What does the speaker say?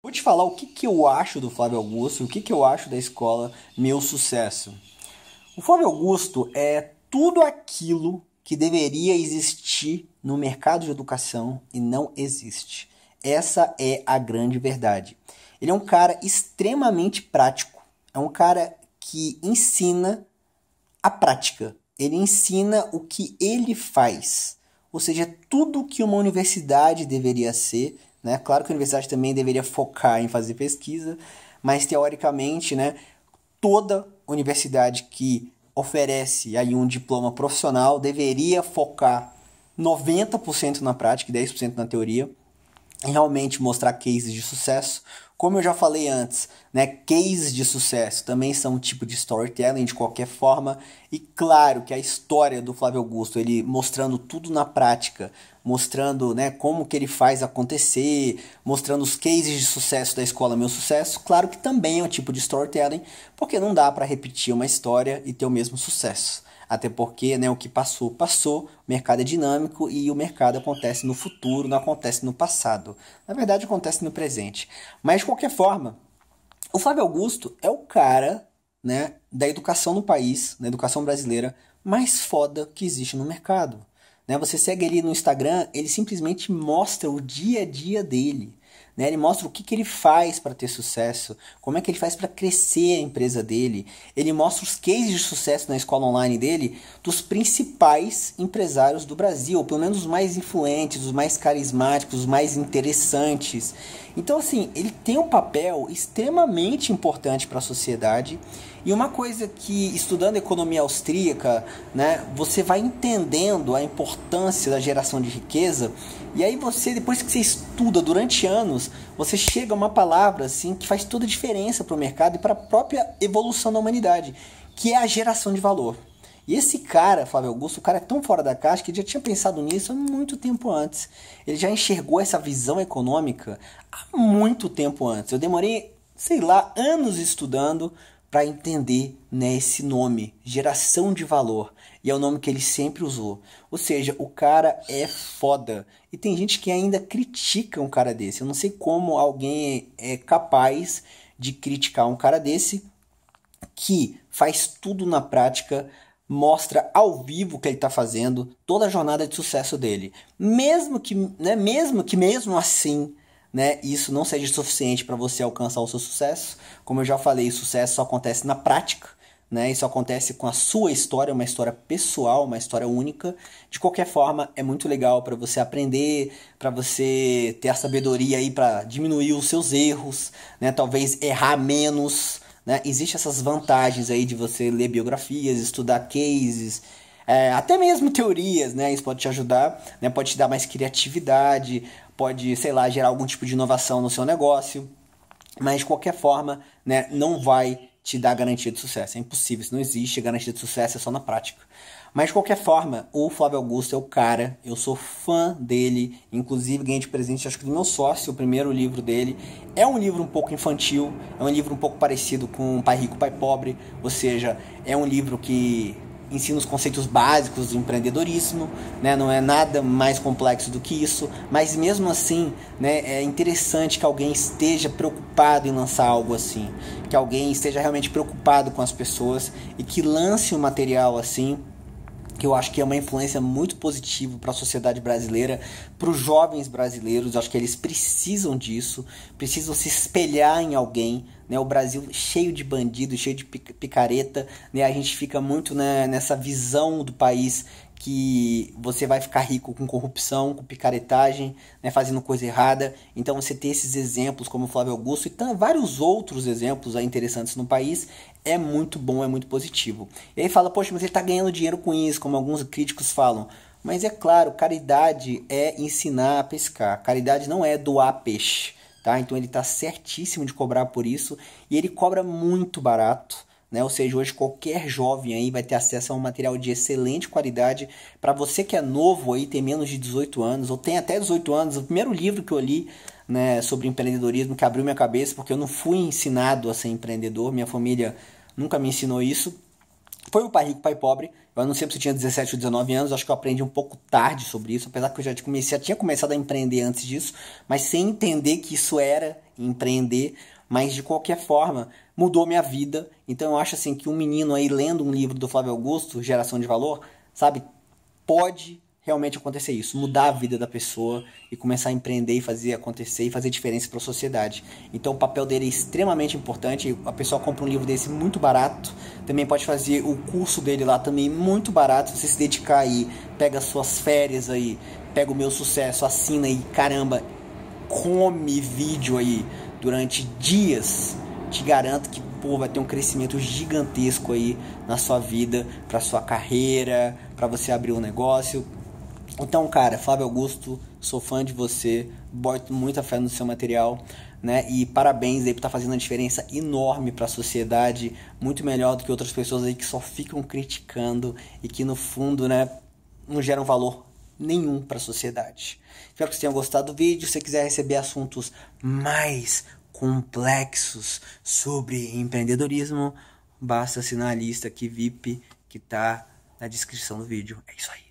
Vou te falar o que, que eu acho do Flávio Augusto e o que, que eu acho da escola Meu Sucesso. O Flávio Augusto é tudo aquilo que deveria existir no mercado de educação e não existe. Essa é a grande verdade. Ele é um cara extremamente prático, é um cara que ensina a prática, ele ensina o que ele faz. Ou seja, tudo que uma universidade deveria ser, né? Claro que a universidade também deveria focar em fazer pesquisa, mas teoricamente, né, toda universidade que oferece aí um diploma profissional deveria focar 90% na prática e 10% na teoria realmente mostrar cases de sucesso. Como eu já falei antes, né, cases de sucesso também são um tipo de storytelling de qualquer forma, e claro que a história do Flávio Augusto, ele mostrando tudo na prática, mostrando, né, como que ele faz acontecer, mostrando os cases de sucesso da escola Meu Sucesso, claro que também é um tipo de storytelling, porque não dá para repetir uma história e ter o mesmo sucesso. Até porque né, o que passou, passou. O mercado é dinâmico e o mercado acontece no futuro, não acontece no passado. Na verdade, acontece no presente. Mas, de qualquer forma, o Flávio Augusto é o cara né, da educação no país, da educação brasileira, mais foda que existe no mercado. Né? Você segue ele no Instagram, ele simplesmente mostra o dia a dia dele. Né? Ele mostra o que, que ele faz para ter sucesso, como é que ele faz para crescer a empresa dele. Ele mostra os cases de sucesso na escola online dele dos principais empresários do Brasil, ou pelo menos os mais influentes, os mais carismáticos, os mais interessantes. Então, assim, ele tem um papel extremamente importante para a sociedade e uma coisa que, estudando economia austríaca, né, você vai entendendo a importância da geração de riqueza, e aí você, depois que você estuda durante anos, você chega a uma palavra assim que faz toda a diferença para o mercado e para a própria evolução da humanidade, que é a geração de valor. E esse cara, Flávio Augusto, o cara é tão fora da caixa que ele já tinha pensado nisso há muito tempo antes. Ele já enxergou essa visão econômica há muito tempo antes. Eu demorei, sei lá, anos estudando para entender né, esse nome, geração de valor. E é o nome que ele sempre usou. Ou seja, o cara é foda. E tem gente que ainda critica um cara desse. Eu não sei como alguém é capaz de criticar um cara desse que faz tudo na prática, mostra ao vivo o que ele está fazendo, toda a jornada de sucesso dele. Mesmo que, né, mesmo que mesmo assim né? Isso não seja suficiente para você alcançar o seu sucesso. Como eu já falei, sucesso só acontece na prática, né? Isso acontece com a sua história, uma história pessoal, uma história única. De qualquer forma, é muito legal para você aprender, para você ter a sabedoria aí para diminuir os seus erros, né? Talvez errar menos, né? Existem essas vantagens aí de você ler biografias, estudar cases, é, até mesmo teorias, né? Isso pode te ajudar, né? Pode te dar mais criatividade, pode, sei lá, gerar algum tipo de inovação no seu negócio. Mas de qualquer forma, né? Não vai te dar garantia de sucesso. É impossível, isso não existe. Garantia de sucesso é só na prática. Mas de qualquer forma, o Flávio Augusto é o cara, eu sou fã dele, inclusive ganhei de presente, acho que do meu sócio, o primeiro livro dele. É um livro um pouco infantil, é um livro um pouco parecido com Pai Rico, Pai Pobre, ou seja, é um livro que ensina os conceitos básicos do empreendedorismo, né? não é nada mais complexo do que isso, mas mesmo assim né, é interessante que alguém esteja preocupado em lançar algo assim, que alguém esteja realmente preocupado com as pessoas e que lance o um material assim que eu acho que é uma influência muito positiva para a sociedade brasileira, para os jovens brasileiros. Eu acho que eles precisam disso, precisam se espelhar em alguém. Né? O Brasil cheio de bandido, cheio de picareta. Né? A gente fica muito né, nessa visão do país que você vai ficar rico com corrupção, com picaretagem, né, fazendo coisa errada. Então você ter esses exemplos como o Flávio Augusto e vários outros exemplos interessantes no país é muito bom, é muito positivo. E aí fala, poxa, mas ele está ganhando dinheiro com isso, como alguns críticos falam. Mas é claro, caridade é ensinar a pescar. Caridade não é doar peixe, tá? Então ele está certíssimo de cobrar por isso e ele cobra muito barato né? Ou seja, hoje qualquer jovem aí vai ter acesso a um material de excelente qualidade. Para você que é novo aí, tem menos de 18 anos, ou tem até 18 anos, o primeiro livro que eu li né, sobre empreendedorismo que abriu minha cabeça, porque eu não fui ensinado a ser empreendedor, minha família nunca me ensinou isso. Foi o Pai Rico, Pai Pobre. Eu não sei se eu tinha 17 ou 19 anos, acho que eu aprendi um pouco tarde sobre isso, apesar que eu já comecei, tinha começado a empreender antes disso, mas sem entender que isso era empreender. Mas de qualquer forma, mudou minha vida. Então eu acho assim que um menino aí lendo um livro do Flávio Augusto, Geração de Valor, sabe, pode realmente acontecer isso, mudar a vida da pessoa e começar a empreender e fazer acontecer e fazer diferença para a sociedade. Então o papel dele é extremamente importante. A pessoa compra um livro desse muito barato, também pode fazer o curso dele lá também muito barato. Você se dedicar aí, pega suas férias aí, pega o meu sucesso, assina aí, caramba, come vídeo aí durante dias te garanto que pô, vai ter um crescimento gigantesco aí na sua vida, para sua carreira, para você abrir um negócio. Então, cara, Flávio Augusto, sou fã de você, boto muita fé no seu material, né? E parabéns aí por estar tá fazendo uma diferença enorme para a sociedade, muito melhor do que outras pessoas aí que só ficam criticando e que no fundo, né, não geram valor nenhum para a sociedade. Espero que vocês tenham gostado do vídeo. Se você quiser receber assuntos mais complexos sobre empreendedorismo, basta assinar a lista aqui VIP que está na descrição do vídeo. É isso aí.